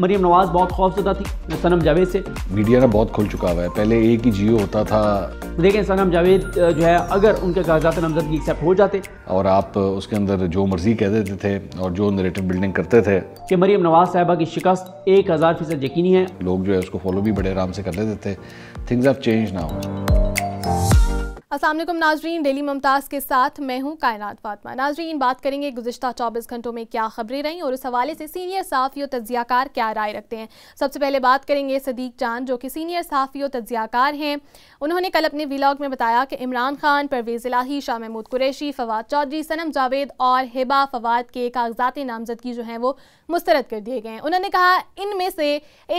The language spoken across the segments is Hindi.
मरीम नवाज बहुत खौफजदा थी सनम जावेद से मीडिया ना बहुत खुल चुका हुआ है पहले एक ही जियो होता था देखें सनम जावेद जो है अगर उनके कागजात नामजदगी एक्सेप्ट हो जाते और आप उसके अंदर जो मर्जी कह देते थे और जो नरेटिव बिल्डिंग करते थे कि मरीम नवाज साहबा की शिकस्त एक हज़ार फीसद यकीनी है लोग जो है उसको फॉलो भी बड़े आराम से कर लेते थे थिंग्स आर चेंज ना हो असलम नाजरीन डेली मुमताज़ के साथ मैं हूँ कायनात फातमा नाजरीन बात करेंगे गुजशत 24 घंटों में क्या खबरें रहीं और इस हवाले से सीनियर साफ़ी और तजियाकार क्या राय रखते हैं सबसे पहले बात करेंगे सदीक जान जो कि सीनियर साफ़ी और तजियाकार हैं उन्होंने कल अपने व्लाग में बताया कि इमरान खान परवेज़ इलाही शाह महमूद कुरैशी फवाद चौधरी सनम जावेद और हिबा फवाद के कागजात नामजदगी जो हैं वो मुस्तरद कर दिए गए हैं उन्होंने कहा इनमें से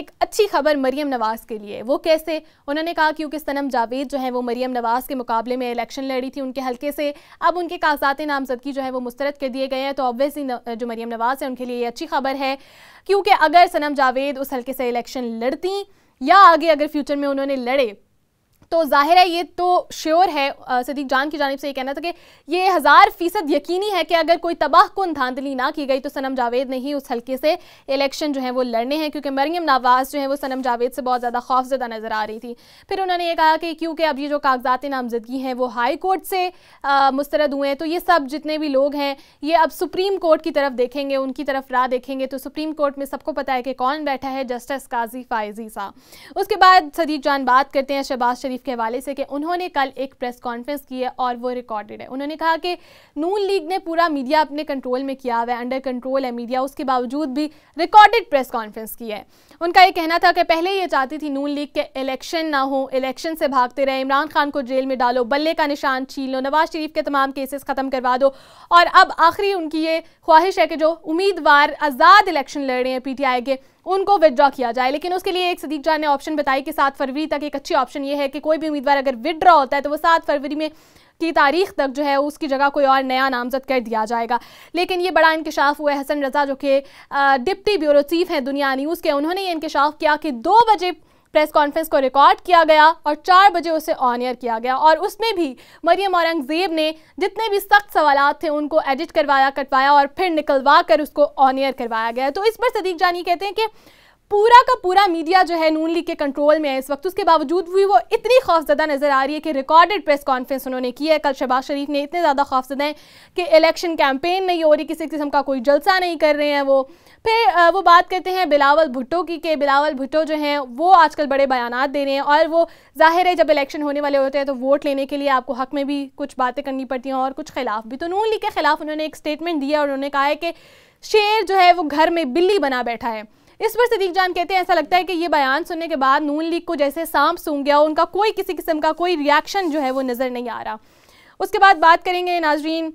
एक अच्छी खबर मरीम नवाज़ के लिए वो कैसे उन्होंने कहा क्योंकि सनम जावेद जो हैं वो मरीम नवाज़ के मुकाबले मुकाबले में इलेक्शन लड़ी थी उनके हल्के से अब उनके कागजात नामजदगी जो है वो मुस्तरद कर दिए गए हैं तो ऑब्वियसली जो मरीम नवाज़ है उनके लिए ये अच्छी खबर है क्योंकि अगर सनम जावेद उस हल्के से इलेक्शन लड़ती या आगे अगर फ्यूचर में उन्होंने लड़े तो जाहिर है ये तो श्योर है सदीक जान की जानब से ये कहना था कि ये हज़ार फीसद यकीनी है कि अगर कोई तबाह कन धांधली ना की गई तो सनम जावेद ने ही उस हल्के से इलेक्शन जो है वो लड़ने हैं क्योंकि मरियम नवाज़ जो है वो सनम जावेद से बहुत ज़्यादा खौफजदा नज़र आ रही थी फिर उन्होंने ये कहा कि क्योंकि अब ये जो कागजात नामजदगी हैं वो हाई कोर्ट से मुस्रद हुए हैं तो ये सब जितने भी लोग हैं ये अब सुप्रीम कोर्ट की तरफ देखेंगे उनकी तरफ राह देखेंगे तो सुप्रीम कोर्ट में सबको पता है कि कौन बैठा है जस्टिस काजी फायजी साहब उसके बाद सदीक जान बात करते हैं शहबाज शरीफ शरीफ के हवाले से कि उन्होंने कल एक प्रेस कॉन्फ्रेंस की है और वो रिकॉर्डेड है उन्होंने कहा कि नून लीग ने पूरा मीडिया अपने कंट्रोल में किया हुआ है अंडर कंट्रोल है मीडिया उसके बावजूद भी रिकॉर्डेड प्रेस कॉन्फ्रेंस की है उनका ये कहना था कि पहले ये चाहती थी नून लीग के इलेक्शन ना हो इलेक्शन से भागते रहे इमरान खान को जेल में डालो बल्ले का निशान छीन लो नवाज शरीफ के तमाम केसेस ख़त्म करवा दो और अब आखिरी उनकी ये ख्वाहिश है कि जो उम्मीदवार आज़ाद इलेक्शन लड़ रहे हैं पीटीआई के उनको विदड्रॉ किया जाए लेकिन उसके लिए एक सदीक जान ने ऑप्शन बताया कि सात फरवरी तक एक अच्छी ऑप्शन ये है कि कोई भी उम्मीदवार अगर विड्रॉ होता है तो वो सात फरवरी में की तारीख तक जो है उसकी जगह कोई और नया नामजद कर दिया जाएगा लेकिन ये बड़ा इंकशाफ हुआ है हसन रजा जो कि डिप्टी ब्यूरो चीफ हैं दुनिया न्यूज़ के उन्होंने ये इंकशाफ किया कि दो बजे प्रेस कॉन्फ्रेंस को रिकॉर्ड किया गया और चार बजे उसे ऑन एयर किया गया और उसमें भी मरियम औरंगजेब ने जितने भी सख्त सवाल थे उनको एडिट करवाया कटवाया और फिर निकलवा कर उसको ऑन एयर करवाया गया तो इस पर सदीक जानी कहते हैं कि पूरा का पूरा मीडिया जो है नून लीग के कंट्रोल में है इस वक्त उसके बावजूद भी वो इतनी खौफजदा नज़र आ रही है कि रिकॉर्डेड प्रेस कॉन्फ्रेंस उन्होंने की है कल शहबाज शरीफ ने इतने ज़्यादा खौफजदा हैं कि इलेक्शन कैंपेन नहीं हो रही किसी किस्म का कोई जलसा नहीं कर रहे हैं वो फिर वो बात करते हैं बिलावल भुट्टो की कि बिलावल भुट्टो जो हैं वो आजकल बड़े बयान दे रहे हैं और वो जाहिर है जब इलेक्शन होने वाले होते हैं तो वोट लेने के लिए आपको हक में भी कुछ बातें करनी पड़ती हैं और कुछ खिलाफ भी तो नून लीग के खिलाफ उन्होंने एक स्टेटमेंट दिया और उन्होंने कहा है कि शेर जो है वो घर में बिल्ली बना बैठा है इस पर सदीक जान कहते हैं ऐसा लगता है कि ये बयान सुनने के बाद नून लीग को जैसे सांप सूंघ गया उनका कोई किसी किस्म का कोई रिएक्शन जो है वो नज़र नहीं आ रहा उसके बाद बात करेंगे नाजरीन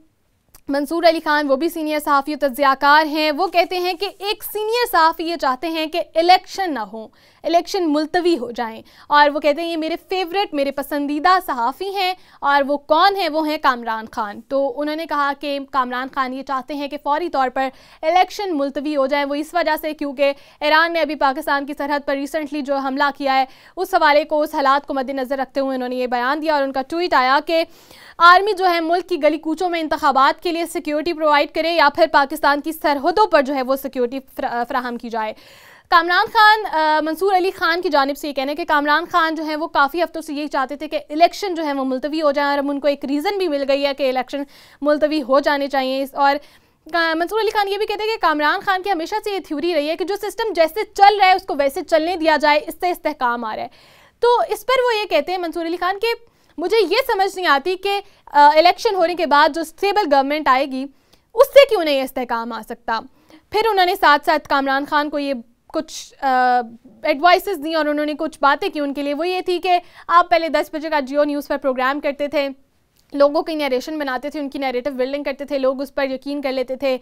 मंसूर अली खान वो भी सीनियर सहाफ़ी तजियाकार हैं वो कहते हैं कि एक सीनियर सहाफ़ी ये चाहते हैं कि इलेक्शन ना हो इलेक्शन मुलतवी हो जाएं और वो कहते हैं ये मेरे फेवरेट मेरे पसंदीदा सहाफ़ी हैं और वो कौन है वो हैं कामरान खान तो उन्होंने कहा कि कामरान खान ये चाहते हैं कि फौरी तौर पर इलेक्शन मुलतवी हो जाए वो इस वजह से क्योंकि ईरान ने अभी पाकिस्तान की सरहद पर रिसेंटली जो हमला किया है उस हवाले को उस हालात को मद्देनज़र रखते हुए उन्होंने ये बयान दिया और उनका ट्वीट आया कि आर्मी जो है मुल्क की गली कूचों में इंतबात के लिए सिक्योरिटी प्रोवाइड करे या फिर पाकिस्तान की सरहदों पर जो है वो सिक्योरिटी फ्राहम की जाए कामरान खान मंसूर अली खान की जानब से ये कहना है कि कामरान खान जो है वो काफ़ी हफ्तों से यही चाहते थे कि इलेक्शन जो है वो मुलतवी हो जाए और अब उनको एक रीज़न भी मिल गई है कि इलेक्शन मुलतवी हो जाने चाहिए और मंसूर अली खान ये भी कहते हैं कि कामरान खान की हमेशा से ये थ्योरी रही है कि जो सिस्टम जैसे चल रहा है उसको वैसे चलने दिया जाए इससे इस्तेकाम आ रहा है तो इस पर वो ये कहते हैं मंसूर अली खान के मुझे ये समझ नहीं आती कि इलेक्शन होने के बाद जो स्टेबल गवर्नमेंट आएगी उससे क्यों नहीं इस्तेकाम आ सकता फिर उन्होंने साथ साथ कामरान खान को ये कुछ एडवाइसेस दी और उन्होंने कुछ बातें की उनके लिए वो ये थी कि आप पहले दस बजे का जियो न्यूज़ पर प्रोग्राम करते थे लोगों की नरेशन बनाते थे उनकी नरेटिव बिल्डिंग करते थे लोग उस पर यकीन कर लेते थे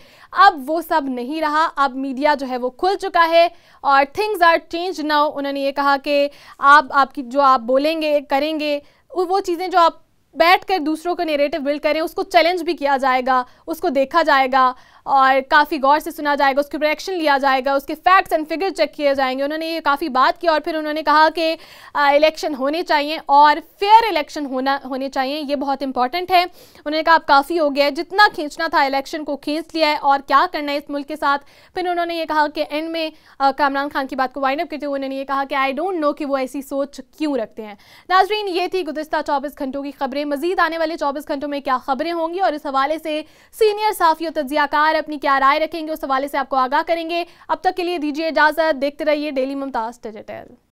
अब वो सब नहीं रहा अब मीडिया जो है वो खुल चुका है और थिंग्स आर चेंज नाउ उन्होंने ये कहा कि आप आपकी जो आप बोलेंगे करेंगे वो चीज़ें जो आप बैठ कर दूसरों का नेरेटिव बिल्ड करें उसको चैलेंज भी किया जाएगा उसको देखा जाएगा और काफ़ी गौर से सुना जाएगा उसके ऊपर एक्शन लिया जाएगा उसके फैक्ट्स एंड फिगर चेक किए जाएंगे उन्होंने ये काफ़ी बात की और फिर उन्होंने कहा कि इलेक्शन होने चाहिए और फेयर इलेक्शन होना होने चाहिए ये बहुत इंपॉर्टेंट है उन्होंने कहा अब काफ़ी हो गया है जितना खींचना था इलेक्शन को खींच लिया है और क्या करना है इस मुल्क के साथ फिर उन्होंने ये कहा कि एंड में कामरान खान की बात को वाइंड अप करते हुए उन्होंने ये कहा कि आई डोंट नो कि वो ऐसी सोच क्यों रखते हैं नाजरीन ये थी गुजशत चौबीस घंटों की खबरें में मजीद आने वाले चौबीस घंटों में क्या खबरें होंगी और इस हवाले से सीनियर साफी और तजियाकार अपनी क्या राय रखेंगे उस हवाले से आपको आगाह करेंगे अब तक के लिए दीजिए इजाजत देखते रहिए डेली मुमताज डिजिटल